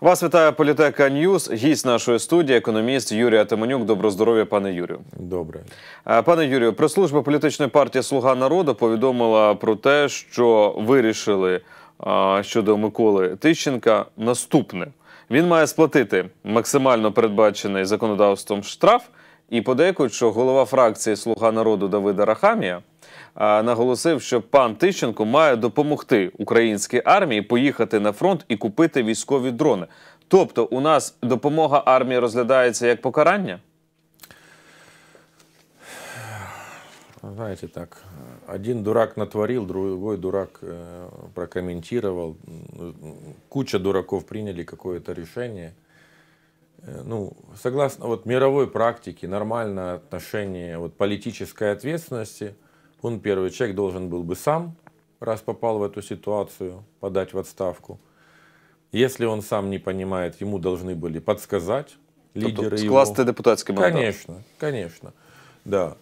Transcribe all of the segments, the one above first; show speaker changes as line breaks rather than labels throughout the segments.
Вас вітає політека Ньюс. Гість нашої студії, економіст Юрій Атаманюк. Добро здоров'я, пане Юрію. Добре, е, пане Юрію, прес-служба політичної партії Слуга народу повідомила про те, що вирішили е, щодо Миколи Тищенка наступне: він має сплатити максимально передбачений законодавством штраф і подейкують, що голова фракції Слуга народу Давида Рахамія наголосив, що пан Тищенко має допомогти українській армії поїхати на фронт і купити військові дрони. Тобто, у нас допомога армії розглядається як покарання?
Знаете, так, один дурак натворив, другий дурак е, прокомментировал. Куча дураків прийняли какое-то решение. Ну, согласно вот мировой практике, нормальное отношение вот, политической ответственности – Он первый человек должен был бы сам, раз попал в эту ситуацию, подать в отставку. Если он сам не понимает, ему должны были подсказать лидеры тобто, скласти его. мандат. Конечно, конечно, да.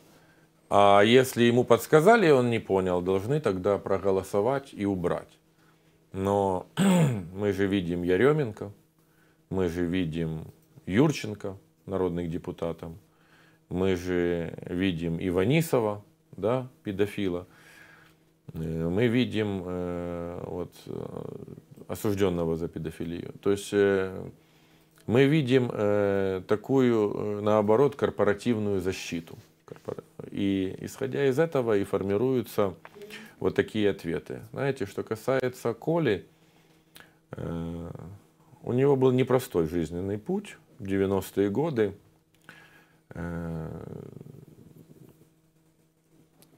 А если ему подсказали, и он не понял, должны тогда проголосовать и убрать. Но мы же видим Яременко, мы же видим Юрченко, народных депутатов, мы же видим Иванисова, да, педофила. Э, мы видим э, вот, э, осужденного за педофилию. То есть мы видим такую, наоборот, корпоративную защиту. И исходя из этого и формируются вот такие ответы. Знаете, что касается Коли, у него был непростой жизненный путь в 90-е годы.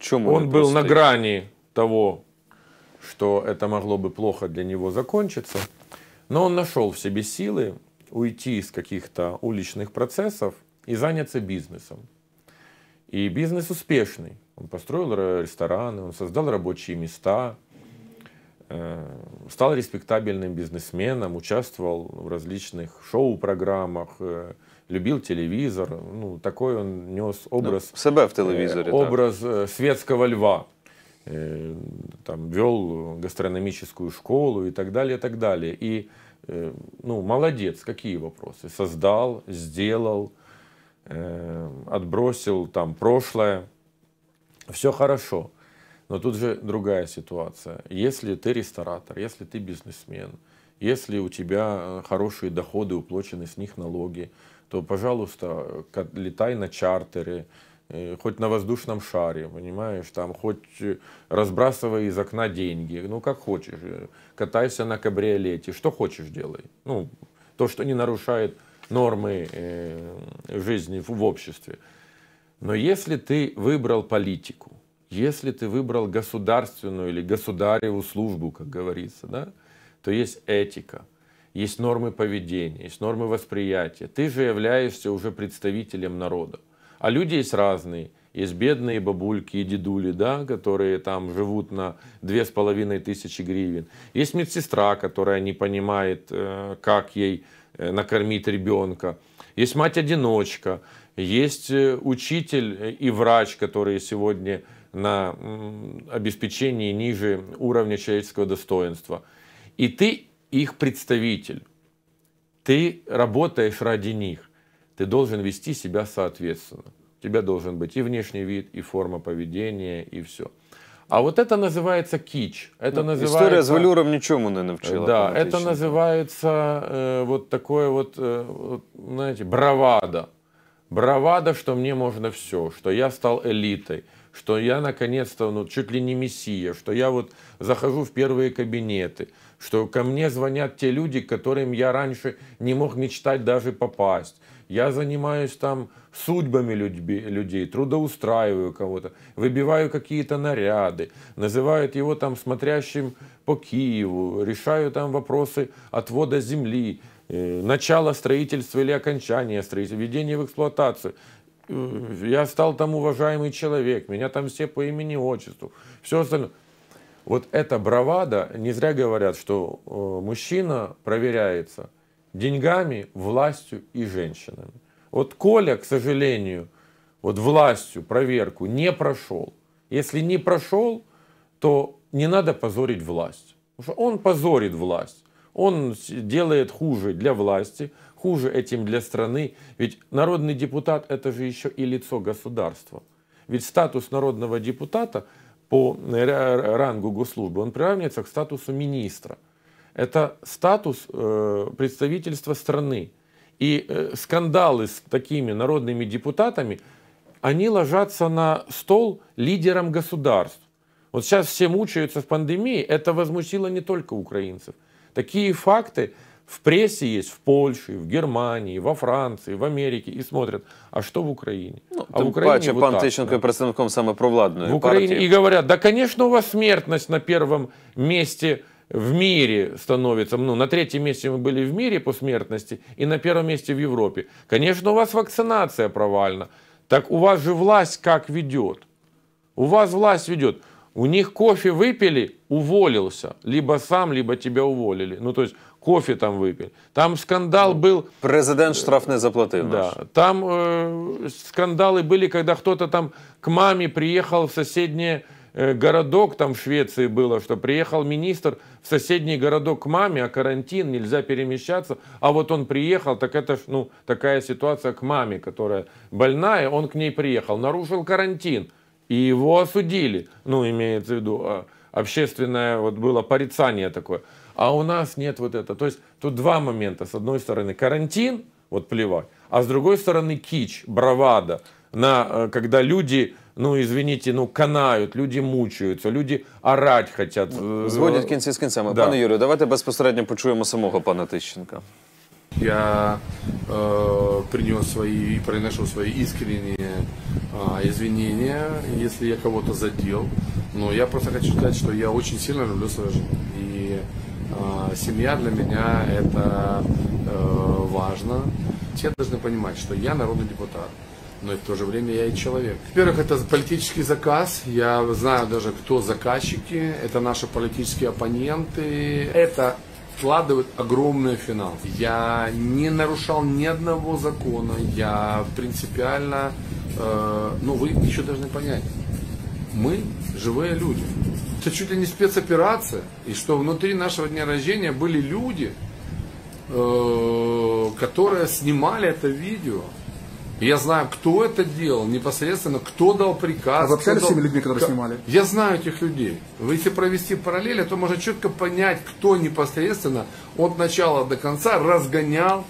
Чем он, он был на грани того, что это могло бы плохо для него закончиться, но он нашел в себе силы уйти из каких-то уличных процессов и заняться бизнесом. И бизнес успешный. Он построил рестораны, он создал рабочие места, э, стал респектабельным бизнесменом, участвовал в различных шоу-программах, э, любил телевизор. Ну, такой он нес ну, образ... Ну, себе в телевизоре. Э, образ так. Э, светского льва. Там вел гастрономическую школу и так далее, и так далее. И, ну, молодец, какие вопросы. Создал, сделал, отбросил там прошлое. Все хорошо. Но тут же другая ситуация. Если ты ресторатор, если ты бизнесмен, если у тебя э, хорошие доходы, уплочены с них налоги, то, пожалуйста, летай на чартере, э, хоть на воздушном шаре, понимаешь, там, хоть э, разбрасывай из окна деньги, ну, как хочешь, катайся на кабриолете, что хочешь делай. Ну, то, что не нарушает нормы э, жизни в, в обществе. Но если ты выбрал политику, если ты выбрал государственную или государеву службу, как говорится, да, то есть этика, есть нормы поведения, есть нормы восприятия. Ты же являешься уже представителем народа. А люди есть разные. Есть бедные бабульки и дедули, да, которые там живут на две с половиной тысячи гривен. Есть медсестра, которая не понимает, э, как ей э, накормить ребенка. Есть мать-одиночка, есть э, учитель и врач, которые сегодня на обеспечении ниже уровня человеческого достоинства. И ты их представитель. Ты работаешь ради них. Ты должен вести себя соответственно. У тебя должен быть и внешний вид, и форма поведения, и все. А вот это называется кич. Это ну, называется... История с валюром ничему не научила Да, это называется э, вот такое вот, э, вот, знаете, бравада. Бравада, что мне можно все, что я стал элитой, что я наконец-то ну, чуть ли не мессия, что я вот захожу в первые кабинеты, что ко мне звонят те люди, к которым я раньше не мог мечтать даже попасть. Я занимаюсь там судьбами людей, трудоустраиваю кого-то, выбиваю какие-то наряды, называют его там смотрящим по Киеву, решаю там вопросы отвода земли, э, начало строительства или окончания строительства, введение в эксплуатацию. Э, я стал там уважаемый человек, меня там все по имени отчеству, все остальное. Вот эта бравада, не зря говорят, что э, мужчина проверяется деньгами, властью и женщинами. Вот Коля, к сожалению, вот властью проверку не прошел. Если не прошел, то не надо позорить власть. Потому что он позорит власть. Он делает хуже для власти – хуже этим для страны, ведь народный депутат – это же еще и лицо государства. Ведь статус народного депутата по рангу госслужбы, он приравнивается к статусу министра. Это статус э, представительства страны. И э, скандалы с такими народными депутатами, они ложатся на стол лидерам государств. Вот сейчас все мучаются в пандемии, это возмутило не только украинцев. Такие факты в прессе есть в Польше, в Германии, во Франции, в Америке и смотрят, а что в Украине? Ну, а в Україні паче, вот пан так, Тищенко
да. представником самой провладної в Україні партії. і говорять, да, конечно, у вас смертность на
первом месте в мире становится, ну, на третьем месте мы были в мире по смертности и на первом месте в Европе. Конечно, у вас вакцинация провальна. Так у вас же власть как ведет? У вас власть ведет. У них кофе выпили, уволился. Либо сам, либо тебя уволили. Ну, то есть кофе там випили. Там
скандал ну, был. Президент э, штраф не заплатив. Да.
Там э, скандалы были, когда кто-то там к маме приехал в соседнее э, городок там в Швеции было, что приехал министр в соседний городок к маме, а карантин, нельзя перемещаться, а вот он приехал, так это ну, такая ситуация к маме, которая больная, он к ней приехал, нарушил карантин, и его осудили, ну, имеется в виду а, общественное, вот было порицание такое а у нас нет вот это. То есть тут два момента. С одной стороны карантин, вот плевать, а с другой стороны кич, бравада, на, э, когда люди ну, извините, ну, канают, люди мучаются, люди орать
хотят. Э, Зводять кінці с кінцями. Да. Пане Юрію, давайте безпосередньо почуємо самого пана Тищенка.
Я э, принес свои и произношу свои искренние э, извинения, если я кого-то задел. Но я просто хочу сказать, что я очень сильно люблю свою жену. И а, семья для меня это э, важно. Все должны понимать, что я народный депутат, но и в то же время я и человек. Во-первых, это политический заказ. Я знаю даже, кто заказчики. Это наши политические оппоненты. Это вкладывают огромные финансы. Я не нарушал ни одного закона. Я принципиально... Э, ну, вы еще должны понять. Мы живые люди это чуть ли не спецоперация, и что внутри нашего дня рождения были люди, э, которые снимали это видео. я знаю, кто это делал непосредственно, кто дал приказ. А вы общались дал... с теми людьми, которые снимали? Я знаю этих людей. Если провести параллели, то можно четко понять, кто непосредственно от начала до конца разгонял,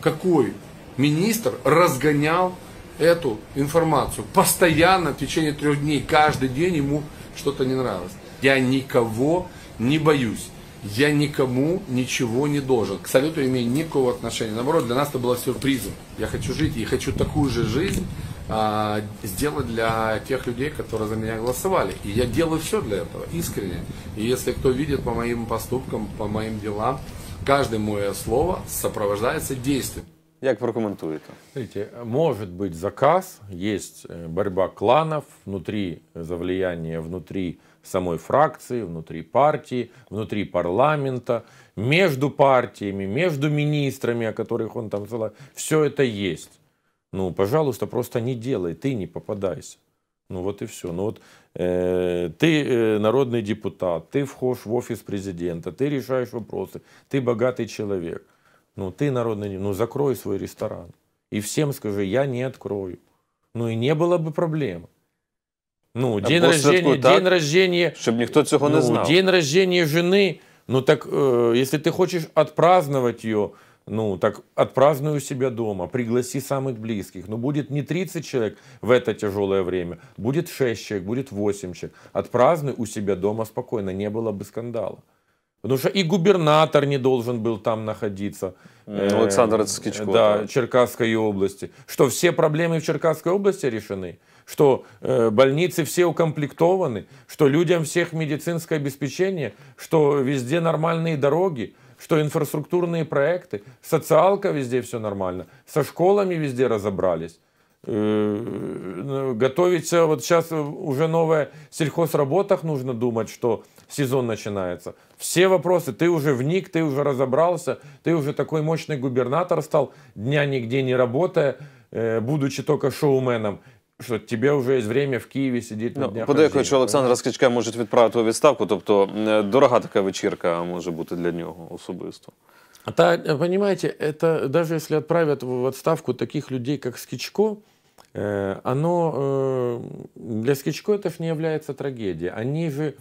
какой министр разгонял эту информацию. Постоянно в течение трех дней, каждый день ему что-то не нравилось. Я никого не боюсь. Я никому ничего не должен. К салюту я имею никакого отношения. Наоборот, для нас это было сюрпризом. Я хочу жить и хочу такую же жизнь а, сделать для тех людей, которые за меня голосовали. И я делаю все для этого, искренне. И если кто видит по моим поступкам, по моим делам, каждое мое слово сопровождается действием. Як прокомментуете? Смотрите, может быть заказ, есть
борьба кланов внутри, за влияние внутри самой фракции, внутри партии, внутри парламента, между партиями, между министрами, о которых он там сказал. Все это есть. Ну, пожалуйста, просто не делай, ты не попадайся. Ну вот и все. Ну вот э, ты э, народный депутат, ты вхож в офис президента, ты решаешь вопросы, ты богатый человек. Ну, ты народный, ну, закрой свой ресторан. И всем скажи, я не открою. Ну, и не было бы проблем. Ну, а день рождения, так, день рождения... Чтобы никто цього ну, не знал. День рождения жены, ну, так, э, если ты хочешь отпраздновать ее, ну, так отпразднуй у себя дома, пригласи самых близких. Но ну, будет не 30 человек в это тяжелое время, будет 6 человек, будет 8 человек. Отпразднуй у себя дома спокойно, не было бы скандала. Потому что и губернатор не должен был там находиться. Александр Скичко. Э, да, Черкасской области. Что все проблемы в Черкасской области решены. Что э, больницы все укомплектованы. Что людям всех медицинское обеспечение. Что везде нормальные дороги. Что инфраструктурные проекты. Социалка везде все нормально. Со школами везде разобрались. Э, готовиться. Вот сейчас э, уже новая сельхозработах нужно думать, что сезон начинается. Все вопросы, ты уже вник, ты уже разобрался, ты уже такой мощный губернатор стал, дня нигде не работая, э, будучи только шоуменом. Що тебе вже є время в Києві сидіти на ну, днях? Подейкуючи Олександра
Скачка можуть відправити у відставку, тобто дорога така вечірка може бути для нього особисто.
Та, понимаете, это даже если отправят в отставку таких людей, как Скичко, Э, оно э, для скетчкоэтов не является трагедией. Они же,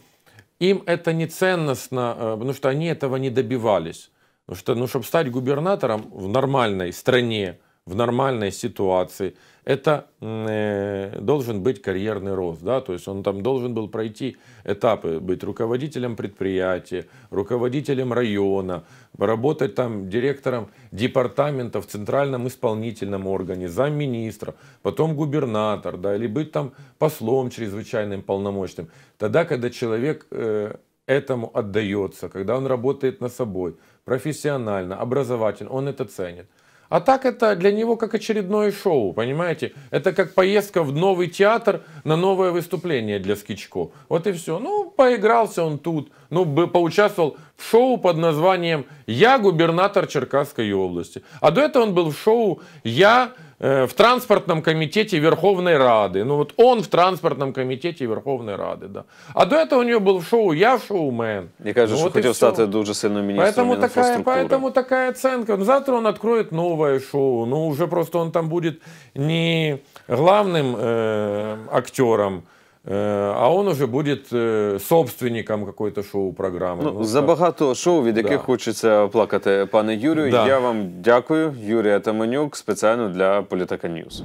им это не ценностно, э, потому что они этого не добивались. Потому что, ну, чтобы стать губернатором в нормальной стране, в нормальной ситуации, это э, должен быть карьерный рост, да, то есть он там должен был пройти этапы, быть руководителем предприятия, руководителем района, работать там директором департамента в центральном исполнительном органе, замминистра, потом губернатор, да, или быть там послом чрезвычайным полномочным. Тогда, когда человек э, этому отдается, когда он работает на собой, профессионально, образовательно, он это ценит. А так это для него как очередное шоу, понимаете? Это как поездка в новый театр на новое выступление для Скичко. Вот и все. Ну, поигрался он тут, ну, поучаствовал в шоу под названием «Я губернатор Черкасской области». А до этого он был в шоу «Я Э, в транспортном комитете Верховной Рады. Ну вот он в транспортном комитете Верховной Рады, да. А до этого у него был шоу «Я шоумен».
Мне кажется, ну, вот хотів стати дуже сильним міністром поэтому такая, поэтому
такая оценка. Ну, завтра он откроет новое шоу. Ну уже просто он там будет не главным э, актером, Э, а он уже будет э, собственником какої то шоу-програми. Ну, ну,
Забагато шоу, від яких да. хочеться плакати, пане Юрію. Да. Я вам дякую, Юрія Таманюк, спеціально для Політика Ньюс.